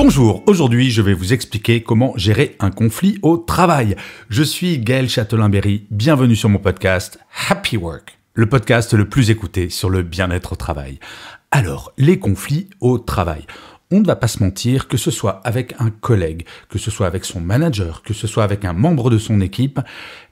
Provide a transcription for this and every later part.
Bonjour, aujourd'hui je vais vous expliquer comment gérer un conflit au travail. Je suis Gaël Châtelain-Berry, bienvenue sur mon podcast Happy Work, le podcast le plus écouté sur le bien-être au travail. Alors, les conflits au travail. On ne va pas se mentir, que ce soit avec un collègue, que ce soit avec son manager, que ce soit avec un membre de son équipe,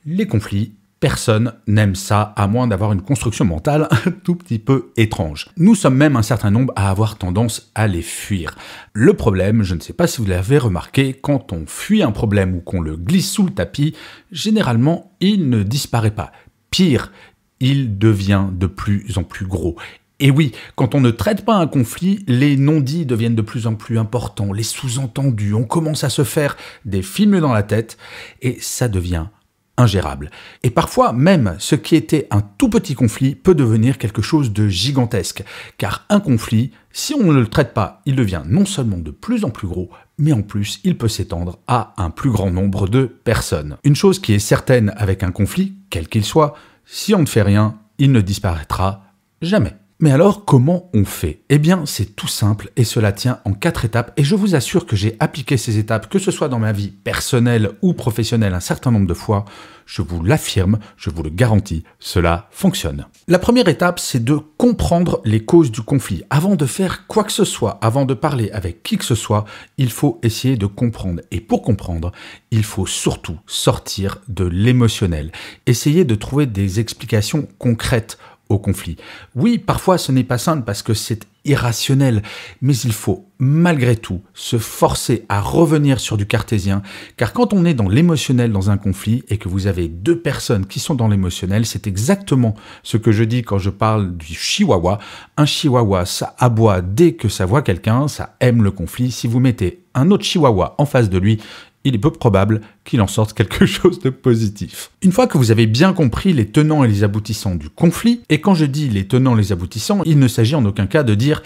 les conflits, Personne n'aime ça, à moins d'avoir une construction mentale un tout petit peu étrange. Nous sommes même un certain nombre à avoir tendance à les fuir. Le problème, je ne sais pas si vous l'avez remarqué, quand on fuit un problème ou qu'on le glisse sous le tapis, généralement, il ne disparaît pas. Pire, il devient de plus en plus gros. Et oui, quand on ne traite pas un conflit, les non-dits deviennent de plus en plus importants, les sous-entendus, on commence à se faire des films dans la tête, et ça devient ingérable. Et parfois même, ce qui était un tout petit conflit peut devenir quelque chose de gigantesque, car un conflit, si on ne le traite pas, il devient non seulement de plus en plus gros, mais en plus, il peut s'étendre à un plus grand nombre de personnes. Une chose qui est certaine avec un conflit, quel qu'il soit, si on ne fait rien, il ne disparaîtra jamais. Mais alors, comment on fait Eh bien, c'est tout simple et cela tient en quatre étapes. Et je vous assure que j'ai appliqué ces étapes, que ce soit dans ma vie personnelle ou professionnelle, un certain nombre de fois. Je vous l'affirme, je vous le garantis, cela fonctionne. La première étape, c'est de comprendre les causes du conflit. Avant de faire quoi que ce soit, avant de parler avec qui que ce soit, il faut essayer de comprendre. Et pour comprendre, il faut surtout sortir de l'émotionnel. Essayer de trouver des explications concrètes conflit. Oui, parfois ce n'est pas simple parce que c'est irrationnel, mais il faut malgré tout se forcer à revenir sur du cartésien, car quand on est dans l'émotionnel dans un conflit et que vous avez deux personnes qui sont dans l'émotionnel, c'est exactement ce que je dis quand je parle du chihuahua. Un chihuahua, ça aboie dès que ça voit quelqu'un, ça aime le conflit. Si vous mettez un autre chihuahua en face de lui, il est peu probable qu'il en sorte quelque chose de positif. Une fois que vous avez bien compris les tenants et les aboutissants du conflit, et quand je dis les tenants et les aboutissants, il ne s'agit en aucun cas de dire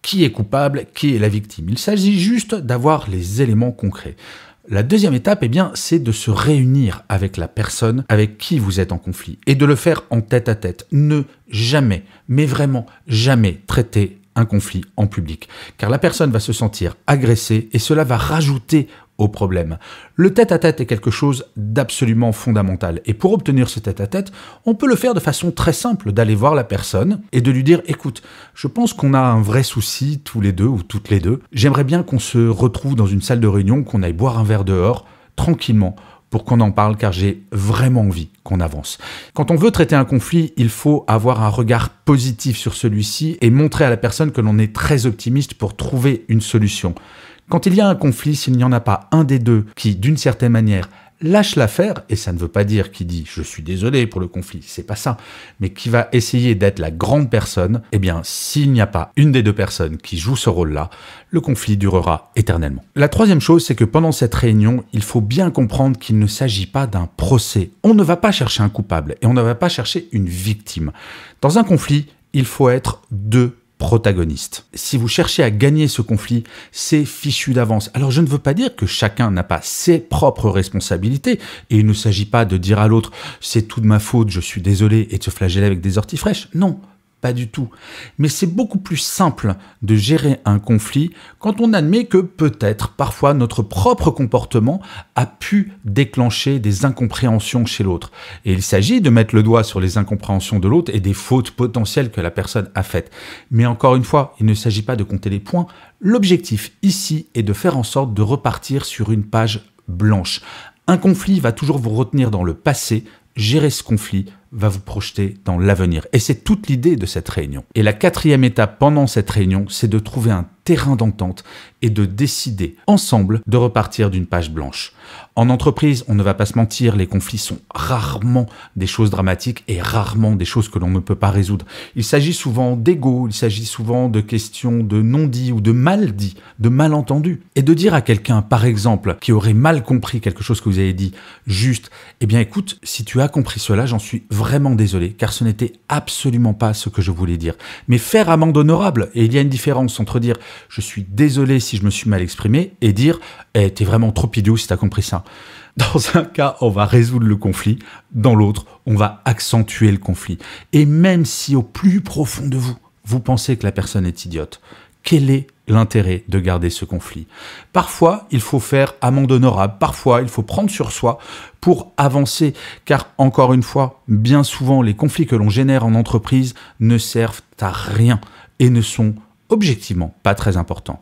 qui est coupable, qui est la victime. Il s'agit juste d'avoir les éléments concrets. La deuxième étape, et eh bien, c'est de se réunir avec la personne avec qui vous êtes en conflit et de le faire en tête à tête. Ne jamais, mais vraiment jamais traiter un conflit en public, car la personne va se sentir agressée et cela va rajouter problème. Le tête-à-tête est quelque chose d'absolument fondamental. Et pour obtenir ce tête à -tête, on peut le faire de façon très simple, d'aller voir la personne et de lui dire, écoute, je pense qu'on a un vrai souci tous les deux ou toutes les deux. J'aimerais bien qu'on se retrouve dans une salle de réunion, qu'on aille boire un verre dehors, tranquillement pour qu'on en parle car j'ai vraiment envie qu'on avance. Quand on veut traiter un conflit, il faut avoir un regard positif sur celui-ci et montrer à la personne que l'on est très optimiste pour trouver une solution. Quand il y a un conflit, s'il n'y en a pas un des deux qui, d'une certaine manière, lâche l'affaire, et ça ne veut pas dire qu'il dit je suis désolé pour le conflit, c'est pas ça, mais qui va essayer d'être la grande personne, eh bien, s'il n'y a pas une des deux personnes qui joue ce rôle-là, le conflit durera éternellement. La troisième chose, c'est que pendant cette réunion, il faut bien comprendre qu'il ne s'agit pas d'un procès. On ne va pas chercher un coupable et on ne va pas chercher une victime. Dans un conflit, il faut être deux protagoniste. Si vous cherchez à gagner ce conflit, c'est fichu d'avance. Alors je ne veux pas dire que chacun n'a pas ses propres responsabilités, et il ne s'agit pas de dire à l'autre c'est tout de ma faute, je suis désolé, et de se flageller avec des orties fraîches. Non, pas du tout. Mais c'est beaucoup plus simple de gérer un conflit quand on admet que peut-être parfois notre propre comportement a pu déclencher des incompréhensions chez l'autre. Et il s'agit de mettre le doigt sur les incompréhensions de l'autre et des fautes potentielles que la personne a faites. Mais encore une fois, il ne s'agit pas de compter les points. L'objectif ici est de faire en sorte de repartir sur une page blanche. Un conflit va toujours vous retenir dans le passé. Gérer ce conflit va vous projeter dans l'avenir. Et c'est toute l'idée de cette réunion. Et la quatrième étape pendant cette réunion, c'est de trouver un terrain d'entente et de décider ensemble de repartir d'une page blanche. En entreprise, on ne va pas se mentir, les conflits sont rarement des choses dramatiques et rarement des choses que l'on ne peut pas résoudre. Il s'agit souvent d'ego, il s'agit souvent de questions de non-dit ou de mal-dit, de malentendus. Et de dire à quelqu'un, par exemple, qui aurait mal compris quelque chose que vous avez dit, juste, eh bien écoute, si tu as compris cela, j'en suis vraiment vraiment désolé, car ce n'était absolument pas ce que je voulais dire. Mais faire amende honorable, et il y a une différence entre dire je suis désolé si je me suis mal exprimé et dire eh, t'es vraiment trop idiot si t'as compris ça. Dans un cas, on va résoudre le conflit, dans l'autre, on va accentuer le conflit. Et même si au plus profond de vous, vous pensez que la personne est idiote, qu'elle est l'intérêt de garder ce conflit. Parfois, il faut faire amende honorable, parfois, il faut prendre sur soi pour avancer, car encore une fois, bien souvent, les conflits que l'on génère en entreprise ne servent à rien et ne sont objectivement pas très importants.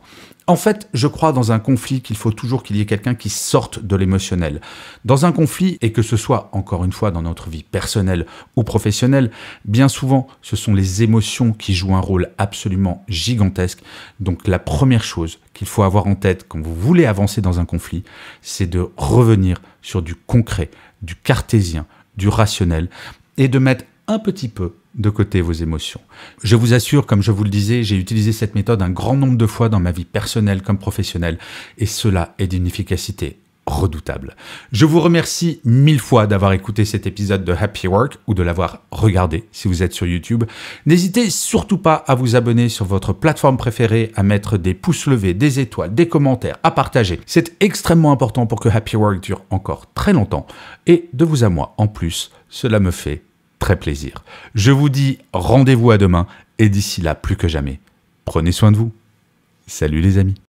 En fait, je crois dans un conflit qu'il faut toujours qu'il y ait quelqu'un qui sorte de l'émotionnel. Dans un conflit, et que ce soit encore une fois dans notre vie personnelle ou professionnelle, bien souvent, ce sont les émotions qui jouent un rôle absolument gigantesque. Donc la première chose qu'il faut avoir en tête quand vous voulez avancer dans un conflit, c'est de revenir sur du concret, du cartésien, du rationnel, et de mettre un petit peu de côté vos émotions. Je vous assure, comme je vous le disais, j'ai utilisé cette méthode un grand nombre de fois dans ma vie personnelle comme professionnelle, et cela est d'une efficacité redoutable. Je vous remercie mille fois d'avoir écouté cet épisode de Happy Work ou de l'avoir regardé si vous êtes sur YouTube. N'hésitez surtout pas à vous abonner sur votre plateforme préférée, à mettre des pouces levés, des étoiles, des commentaires, à partager. C'est extrêmement important pour que Happy Work dure encore très longtemps. Et de vous à moi, en plus, cela me fait très plaisir. Je vous dis rendez-vous à demain et d'ici là, plus que jamais, prenez soin de vous. Salut les amis.